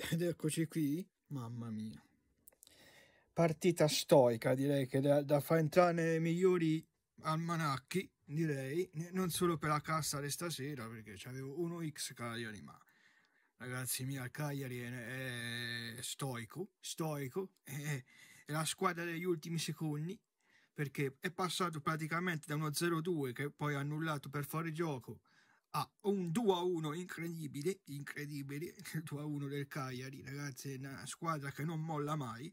Ed eccoci qui, mamma mia. Partita stoica, direi che da, da fa entrare nei migliori almanacchi, direi, non solo per la cassa di stasera, perché avevo uno X Cagliari, ma ragazzi mia, il Cagliari è, è stoico, stoico, è, è la squadra degli ultimi secondi, perché è passato praticamente da uno 0-2 che poi ha annullato per fuori gioco Ah, a un 2 a 1 incredibile, incredibile, il 2 a 1 del Cagliari, ragazzi, una squadra che non molla mai,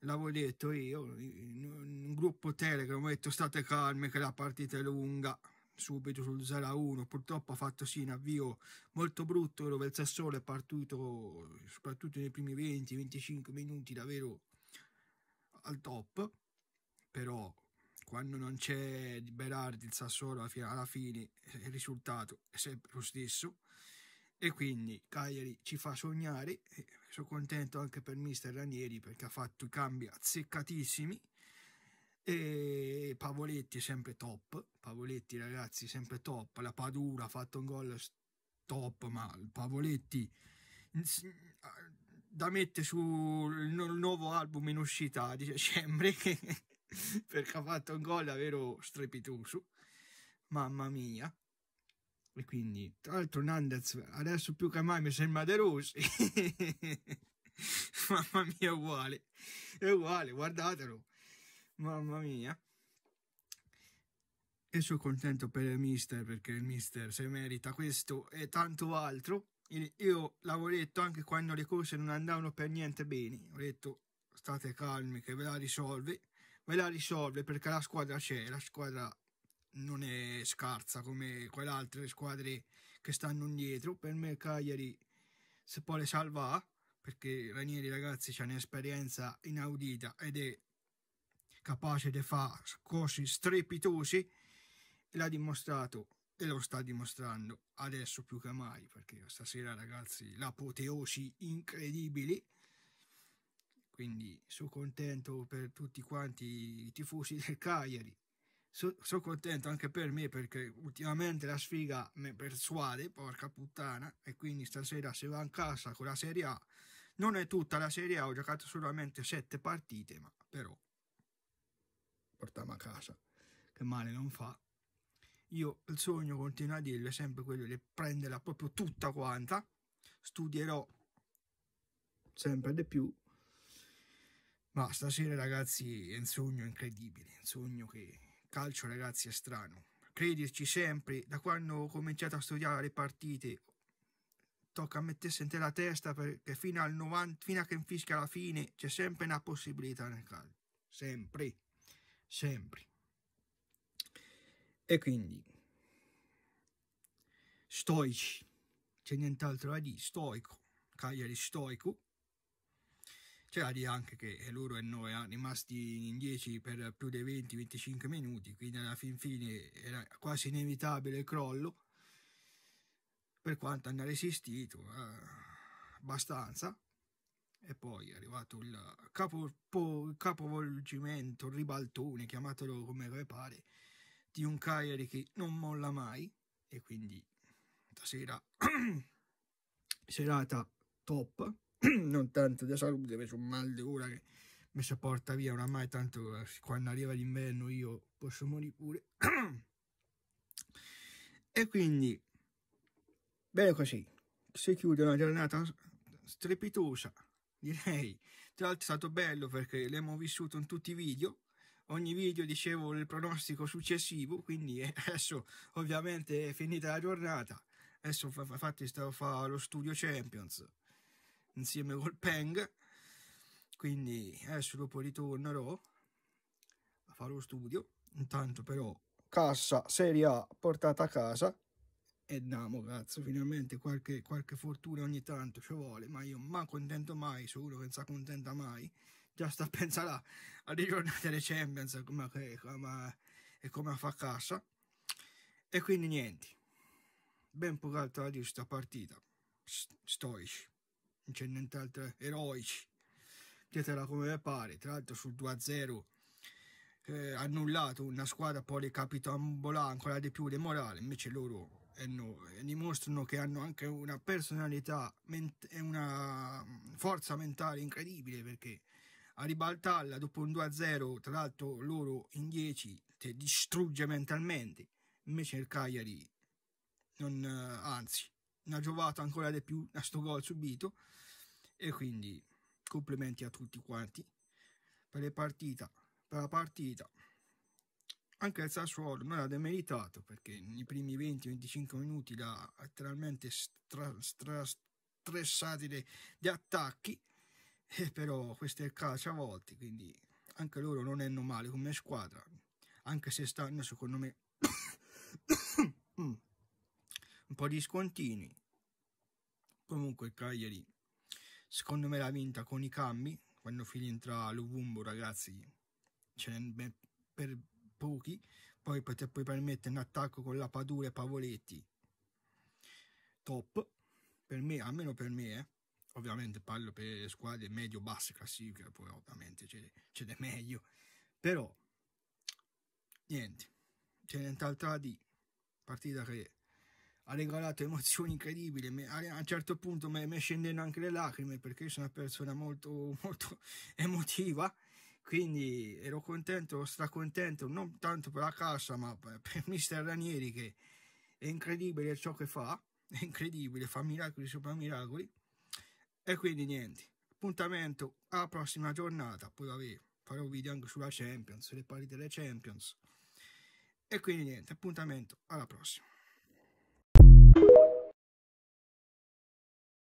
l'avevo detto io, in un gruppo Telegram ho detto state calme che la partita è lunga, subito sul 0-1, a purtroppo ha fatto sì un avvio molto brutto dove il Sassuolo è partito soprattutto nei primi 20-25 minuti davvero al top, però quando non c'è Berardi il Sassuolo alla fine, alla fine eh, il risultato è sempre lo stesso e quindi Cagliari ci fa sognare sono contento anche per mister Ranieri perché ha fatto i cambi azzeccatissimi e Pavoletti è sempre top Pavoletti ragazzi sempre top la Padura ha fatto un gol top ma il Pavoletti da mettere sul nuovo album in uscita a dicembre perché ha fatto un gol davvero strepitoso, mamma mia. E quindi, tra l'altro, Nandez adesso più che mai mi sembra De Rossi. mamma mia, uguale, è uguale, guardatelo, mamma mia. E sono contento per il mister perché il mister se merita questo e tanto altro. Io l'avevo detto anche quando le cose non andavano per niente bene. Ho detto state calmi che ve la risolvi ve la risolve perché la squadra c'è, la squadra non è scarsa come quelle altre squadre che stanno indietro. Per me Cagliari si può le salvare perché Ranieri ragazzi c'ha un'esperienza inaudita ed è capace di fare cose strepitosi e l'ha dimostrato e lo sta dimostrando adesso più che mai perché stasera ragazzi l'apoteosi incredibili quindi sono contento per tutti quanti i tifosi del Cagliari. Sono so contento anche per me perché ultimamente la sfiga mi persuade, porca puttana, e quindi stasera se va in casa con la Serie A, non è tutta la Serie A, ho giocato solamente sette partite, ma però portiamo a casa, che male non fa. Io il sogno, continuo a dirlo, è sempre quello di prenderla proprio tutta quanta, studierò sempre di più ma stasera ragazzi è un sogno incredibile, un sogno che calcio ragazzi è strano. Credirci sempre, da quando ho cominciato a studiare le partite, tocca mettersi in te la testa perché fino al 90, fino a che infischia la fine, c'è sempre una possibilità nel calcio. Sempre, sempre. E quindi, stoici, c'è nient'altro da dire, stoico, Cagliari stoico, c'è da dire anche che eh, loro e noi erano ah, rimasti in 10 per più dei 20-25 minuti, quindi alla fin fine era quasi inevitabile il crollo, per quanto hanno resistito eh, abbastanza. E poi è arrivato il, capo, capovolgimento, il ribaltone, chiamatelo come pare, di un Cagliari che non molla mai. E quindi stasera serata top non tanto da salute, invece un mal di ora che mi si porta via oramai, tanto quando arriva l'inverno io posso morire pure. e quindi, bene così, si chiude una giornata strepitosa, direi. Tra l'altro è stato bello perché l'abbiamo vissuto in tutti i video, ogni video dicevo il pronostico successivo, quindi adesso ovviamente è finita la giornata, adesso infatti stavo fa, fa, lo studio Champions insieme col Peng quindi adesso dopo ritornerò a fare lo studio intanto però cassa serie A portata a casa e andiamo cazzo finalmente qualche, qualche fortuna ogni tanto ci vuole ma io ma contento mai sono uno che non si accontenta mai già sta a pensare alle giornate delle Champions come, come, e come fa cassa e quindi niente ben poco altro da dire sta partita stoici non c'è nient'altro, eroici, chiedetela come pare, tra l'altro sul 2-0 eh, annullato una squadra poi capitambolà ancora di più le morale, invece loro eh, no, eh, dimostrano che hanno anche una personalità e una mm, forza mentale incredibile perché a ribaltarla dopo un 2-0, tra l'altro loro in 10 ti distrugge mentalmente, invece il Cagliari non, eh, anzi ha giovato ancora di più a sto gol subito e quindi complimenti a tutti quanti per, le partita, per la partita anche il Sassuolo non ha demeritato perché nei primi 20-25 minuti l'ha letteralmente stra, stra, stressati di, attacchi e eh, però questo è il calcio a volte quindi anche loro non è male come squadra anche se stanno secondo me mm, un po' di scontini. Comunque Cagliari, secondo me l'ha vinta con i cambi, quando entra Luvumbo ragazzi ce n'è per pochi, poi poter poi permettere un attacco con la Padura e Pavoletti, top, per me, almeno per me, eh. ovviamente parlo per squadre medio-basse classifiche, poi ovviamente c'è, c'è meglio, però niente, c'è nient'altra di partita che ha regalato emozioni incredibili. A un certo punto mi scendendo anche le lacrime perché sono una persona molto, molto emotiva. Quindi ero contento, stracontento, non tanto per la cassa, ma per, per Mister Ranieri che è incredibile ciò che fa, è incredibile, fa miracoli sopra miracoli. E quindi niente, appuntamento alla prossima giornata, poi vabbè, farò video anche sulla Champions, le pari delle Champions. E quindi niente, appuntamento alla prossima.